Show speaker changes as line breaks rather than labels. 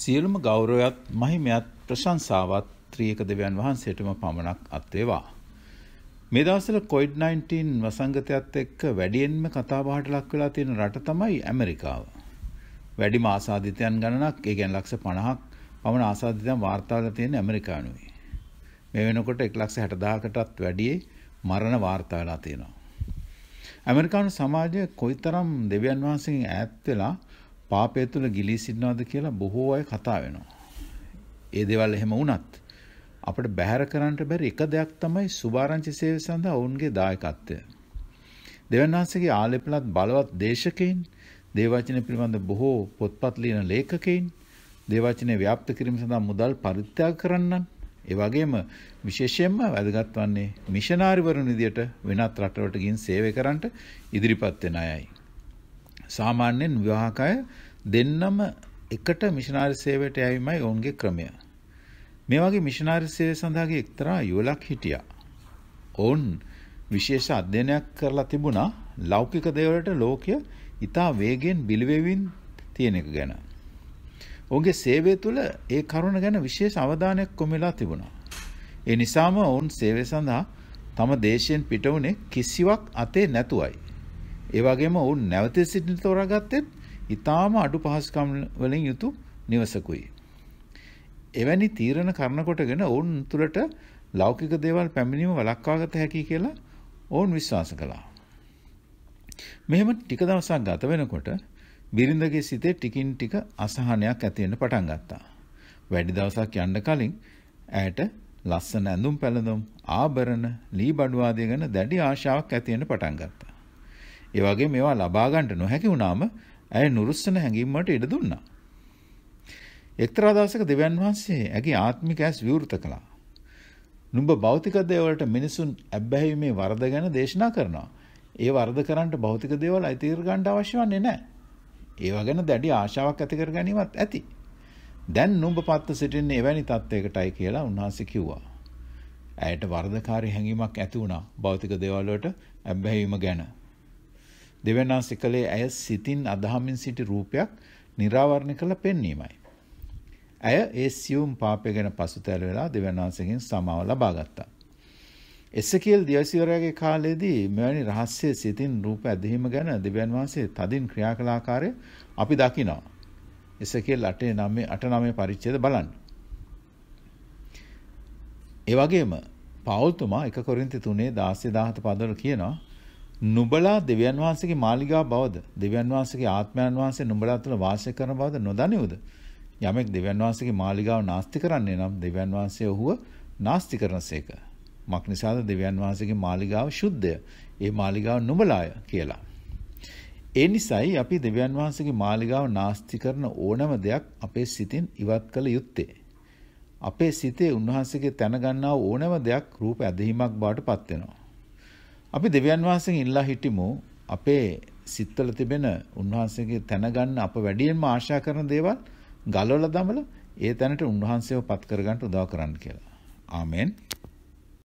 සියලුම ගෞරවයත් මහිමයත් ප්‍රශංසාවත් ත්‍රියක දෙවියන් වහන්සේටම පමණක් අත්වේවා. මේ දවස්වල COVID-19 වසංගතයත් එක්ක වැඩියෙන්ම කතාබහට ලක් වෙලා තියෙන රට තමයි ඇමරිකාව. වැඩිම ආසාදිතයන් ගණනක්, ඒ කියන්නේ ලක්ෂ 50ක් පමණ ආසාදිතයන් වාර්තා වෙලා තියෙන ඇමරිකානුයි. මේ වෙනකොට 1,60,000කටත් වැඩි මරණ වාර්තා වෙලා තියෙනවා. ඇමරිකානු සමාජය කොයිතරම් දෙවියන් වහන්සේගෙන් ඈත් වෙලා පාපය තුළ ගිලී සිටිනවද කියලා බොහෝ අය කතා වෙනවා. ඒ දේවල් එහෙම වුණත් අපිට බැහැර කරන්නට බැරි එක දෙයක් තමයි සුභාරංචි සේවය සඳහා ඔවුන්ගේ දායකත්වය. දෙවන්හන්සේගේ ආලේපලත් බලවත් දේශකයන්, දේවචන පිළිබඳ බොහෝ පොත්පත් ලියන ලේඛකයන්, දේවචනය ව්‍යාප්ත කිරීම සඳහා මුදල් පරිත්‍යාග කරන්නන්, ඒ වගේම විශේෂයෙන්ම වැදගත් වන්නේ මිෂනාරිවරුන් විදියට වෙනත් රටවලට ගින් සේවය කරන්නට ඉදිරිපත් වෙන අයයි. සාමාන්‍යයෙන් විවාහකය දෙන්නම එකට මිෂනාරි සේවයට යැවීමයි ඔවුන්ගේ ක්‍රමය. මේ වගේ මිෂනාරි සේවය සඳහාගේ එක්තරා යුවලක් හිටියා. ඔවුන් විශේෂ අධ්‍යයනයක් කරලා තිබුණා ලෞකික දේවලට ලෝකය ඊටා වේගෙන් බිලිවෙමින් තියෙන එක ගැන. ඔවුන්ගේ සේවය තුළ ඒ කරුණ ගැන විශේෂ අවධානයක් කොමලා තිබුණා. ඒ නිසාම ඔවුන් සේවය සඳහා තම දේශයෙන් පිටවුනේ කිසිවක් අතේ නැතුවයි. ඒ වගේම ඔවුන් නැවත සිටින තෝරාගත්තෙත් ඊටාම අඩු පහසුකම් වලින් යුතු නිවසකුයි. එවැනි තීරණ කරන කොටගෙන ඔවුන් තුළට ලෞකික දේවල් පැමිණීම වළක්වාගත හැකි කියලා ඔවුන් විශ්වාස කළා. මෙහෙම ටික දවසක් ගත වෙනකොට බිරිඳගේ සිතේ ටිකින් ටික අසහනයක් ඇති වෙන්න පටන් ගත්තා. වැඩි දවසක් යන්න කලින් ඇයට ලස්සන ඇඳුම් පැළඳුම් ආභරණ ලී බඩු ආදී ගැන දැඩි ආශාවක් ඇති වෙන්න පටන් ගත්තා. ඒ වගේ මේවා ලබා ගන්නට නොහැකි වුණාම ඇය නුරුස්සන හැඟීම් වලට ඉඩ දුන්නා. එක්තරා දවසක දෙවියන් වහන්සේ ඇගේ ආත්මික ඇස් විවෘත කළා. නුඹ භෞතික දේවල්ට මිනිසුන් ඇබ්බැහිීමේ වරද ගැන දේශනා කරනවා. ඒ වරද කරන්නට භෞතික දේවල් අයිතිර ගන්න අවශ්‍ය වන්නේ නැහැ. ඒවා ගැන දැඩි ආශාවක් ඇති කර ගැනීමත් ඇති. දැන් නුඹ පත්ව සිටින්නේ එවැනි තත්වයකටයි කියලා උන්වහන්සේ කිව්වා. ඇයට වරදකාරී හැඟීමක් ඇති වුණා භෞතික දේවල් වලට ඇබ්බැහිවීම ගැන. දෙවනාංශ කළේ ඇය සිතින් අදහමින් සිටි රූපයක් නිරාවරණය කළ පෙන්වීමයි. ඇය ඒ සියුම් පාපය ගැන පසුතැල වෙලා දෙවනාංශගෙන් සමාව ලබා ගත්තා. එසකේල් දියසිවරයාගේ කාලයේදී මෙවැනි රහස්‍ය සිතින් රූප ඇදහිම ගැන දෙවියන් වහන්සේ තදින් ක්‍රියා කළ ආකාරය අපි දකිනවා. එසකේල් 8:9 8:9 පරිච්ඡේද බලන්න. ඒ වගේම පාවුල් තුමා 1 කොරින්ති 3:16 17 පදවල කියනවා නුඹලා දෙවියන් වහන්සේගේ මාලිගා බවද දෙවියන් වහන්සේගේ ආත්මයන් වහන්සේ නුඹලා තුළ වාසය කරන බවද නොදනිවුද යමෙක් දෙවියන් වහන්සේගේ මාලිගාව නාස්ති කරන්නේ නම් දෙවියන් වහන්සේ ඔහුව නාස්ති කරනසේක මක් නිසාද දෙවියන් වහන්සේගේ මාලිගාව ශුද්ධය ඒ මාලිගාව නුඹලාය කියලා ඒ නිසායි අපි දෙවියන් වහන්සේගේ මාලිගාව නාස්ති කරන ඕනම දෙයක් අපේ සිතින් ඉවත් කළ යුත්තේ අපේ සිතේ උන්වහන්සේගේ තැන ගන්නා ඕනම දෙයක් රූප ඇදහිීමක් බවට පත්වෙනවා අපි දෙවියන් වහන්සේගෙන් ඉල්ලා හිටිමු අපේ සිත්වල තිබෙන උන්වහන්සේගේ තැන ගන්න අප වැඩියෙන්ම ආශා කරන දේවල් ගලවලා දමලා ඒ තැනට උන්වහන්සේව පත් කරගන්න උදව් කරන්න කියලා. ආමෙන්.